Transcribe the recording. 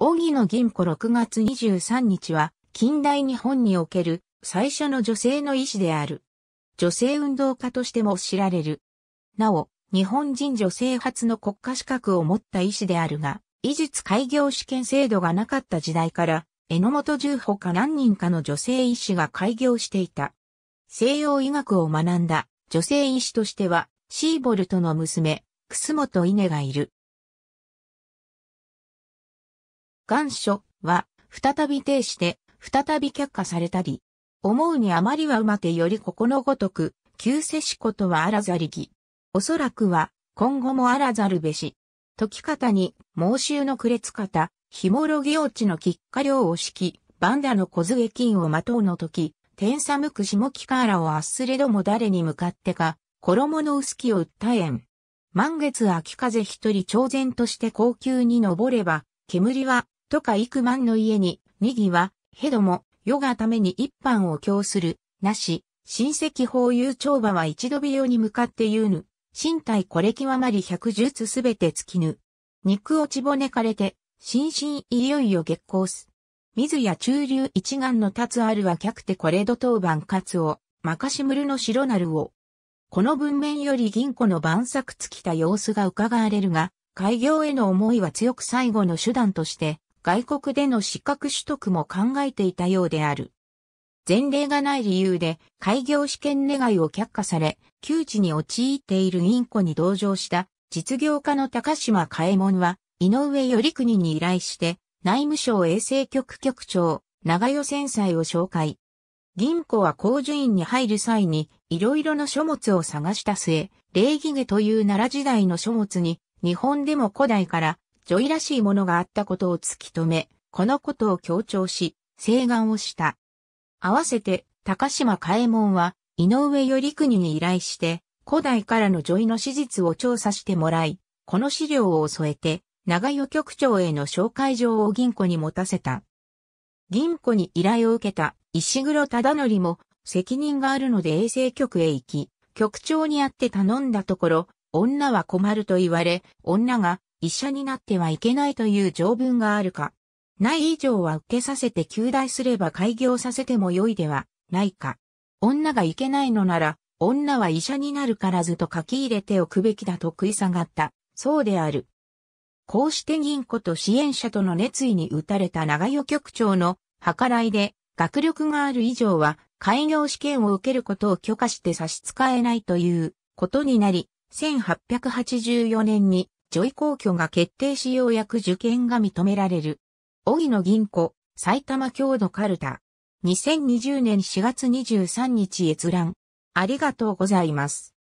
木野銀子6月23日は、近代日本における最初の女性の医師である。女性運動家としても知られる。なお、日本人女性初の国家資格を持った医師であるが、医術開業試験制度がなかった時代から、榎本重穂か何人かの女性医師が開業していた。西洋医学を学んだ女性医師としては、シーボルトの娘、楠本稲がいる。願書は、再び停止で、再び却下されたり、思うにあまりはうまてよりここのごとく、旧世しことはあらざりぎ。おそらくは、今後もあらざるべし。時方に、猛襲のくれつ方、ひもろぎ落ちの喫下量を敷き、バンダの小杖金をまとうの時、天寒く下木からをあっすれども誰に向かってか、衣の薄きを訴えん。満月秋風一人超然として高級に登れば、煙はとか幾万の家に、にぎは、へども、世がために一般を供する、なし、親戚法有長場は一度美容に向かって言うぬ、身体これ極まり百術すべて尽きぬ、肉落ちぼねかれて、心身いよいよ月光す。水や中流一眼の立つあるは客手これど当番かつを、まかしむるの白なるを。この文面より銀行の晩作尽きた様子が伺われるが、開業への思いは強く最後の手段として、外国での資格取得も考えていたようである。前例がない理由で開業試験願を却下され、窮地に陥っているインコに同乗した実業家の高島嘉右衛門は、井上頼国に依頼して、内務省衛生局局長、長与戦災を紹介。銀行は工事院に入る際に、いろいろな書物を探した末、礼儀下という奈良時代の書物に、日本でも古代から女医らしいものがあったことを突き止め、このことを強調し、請願をした。合わせて、高島嘉右衛門は、井上頼国に依頼して、古代からの女医の史実を調査してもらい、この資料を添えて、長与局長への紹介状を銀行に持たせた。銀庫に依頼を受けた石黒忠則も責任があるので衛生局へ行き、局長に会って頼んだところ、女は困ると言われ、女が医者になってはいけないという条文があるか、ない以上は受けさせて休大すれば開業させても良いではないか。女がいけないのなら、女は医者になるからずと書き入れておくべきだと食い下がった。そうである。こうして銀行と支援者との熱意に打たれた長与局長の計らいで、学力がある以上は、開業試験を受けることを許可して差し支えないということになり、1884年にジョイ公居が決定しうやく受験が認められる。荻野銀行、埼玉郷土カルタ。2020年4月23日閲覧。ありがとうございます。